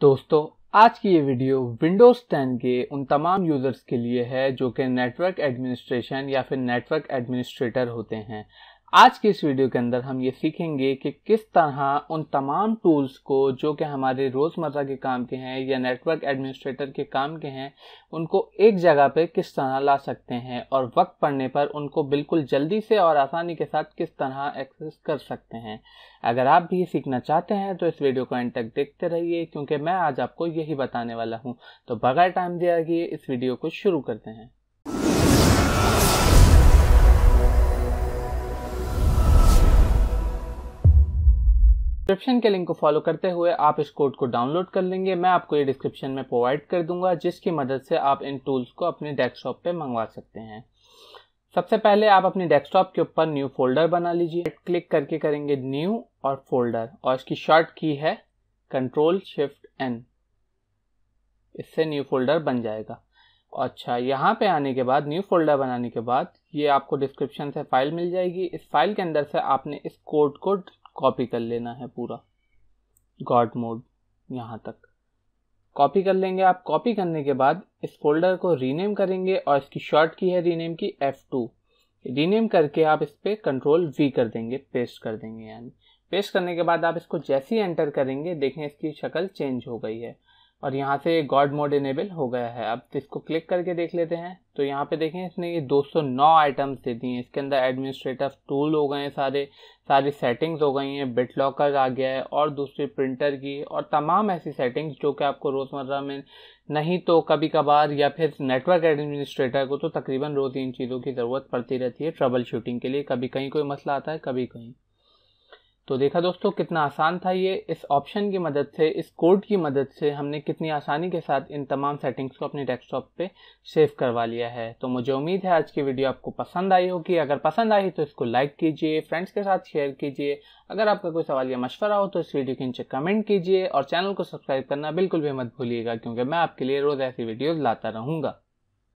दोस्तों आज की ये वीडियो विंडोज 10 के उन तमाम यूज़र्स के लिए है जो कि नेटवर्क एडमिनिस्ट्रेशन या फिर नेटवर्क एडमिनिस्ट्रेटर होते हैं आज के इस वीडियो के अंदर हम ये सीखेंगे कि किस तरह उन तमाम टूल्स को जो कि हमारे रोज़मर्रा के काम के हैं या नेटवर्क एडमिनिस्ट्रेटर के काम के हैं उनको एक जगह पे किस तरह ला सकते हैं और वक्त पड़ने पर उनको बिल्कुल जल्दी से और आसानी के साथ किस तरह एक्सेस कर सकते हैं अगर आप भी ये सीखना चाहते हैं तो इस वीडियो को एंड तक देखते रहिए क्योंकि मैं आज आपको यही बताने वाला हूँ तो बगैर टाइम दिया इस वीडियो को शुरू करते हैं डिस्क्रिप्शन के लिंक को फॉलो करते हुए आप इस कोड को डाउनलोड कर लेंगे मैं आपको ये डिस्क्रिप्शन में प्रोवाइड कर दूंगा जिसकी मदद से आप इन टूल्स को अपने डेस्कटॉप पे मंगवा सकते हैं सबसे पहले आप अपने डेस्कटॉप के ऊपर न्यू फोल्डर बना लीजिए क्लिक करके करेंगे न्यू और फोल्डर और इसकी शॉर्ट की है कंट्रोल शिफ्ट एन इससे न्यू फोल्डर बन जाएगा अच्छा यहाँ पे आने के बाद न्यू फोल्डर बनाने के बाद ये आपको डिस्क्रिप्शन से फाइल मिल जाएगी इस फाइल के अंदर से आपने इस कोड को कॉपी कर लेना है पूरा गॉड मोड यहाँ तक कॉपी कर लेंगे आप कॉपी करने के बाद इस फोल्डर को रीनेम करेंगे और इसकी शॉर्ट की है रीनेम की F2 रीनेम करके आप इस पर कंट्रोल वी कर देंगे पेस्ट कर देंगे यानी पेस्ट करने के बाद आप इसको जैसे ही एंटर करेंगे देखें इसकी शक्ल चेंज हो गई है और यहाँ से गॉड मोड इनेबल हो गया है अब इसको क्लिक करके देख लेते हैं तो यहाँ पे देखें इसने ये 209 आइटम्स दे दिए हैं इसके अंदर एडमिनिस्ट्रेटिव टूल हो गए हैं सारे सारी सेटिंग्स हो गई हैं बिट लॉकर आ गया है और दूसरी प्रिंटर की और तमाम ऐसी सेटिंग्स जो कि आपको रोज़मर्रा में नहीं तो कभी कभार या फिर नेटवर्क एडमिनिस्ट्रेटर को तो तकरीबन रोज़ इन चीज़ों की ज़रूरत पड़ती रहती है ट्रबल शूटिंग के लिए कभी कहीं कोई मसला आता है कभी कहीं तो देखा दोस्तों कितना आसान था ये इस ऑप्शन की मदद से इस कोड की मदद से हमने कितनी आसानी के साथ इन तमाम सेटिंग्स को अपने डेस्कटॉप पे सेव करवा लिया है तो मुझे उम्मीद है आज की वीडियो आपको पसंद आई होगी अगर पसंद आई तो इसको लाइक कीजिए फ्रेंड्स के साथ शेयर कीजिए अगर आपका कोई सवाल या मशवरा हो तो इस वीडियो के नीचे कमेंट कीजिए और चैनल को सब्सक्राइब करना बिल्कुल भी मत भूलिएगा क्योंकि मैं आपके लिए रोज़ ऐसी वीडियोज़ लाता रहूँगा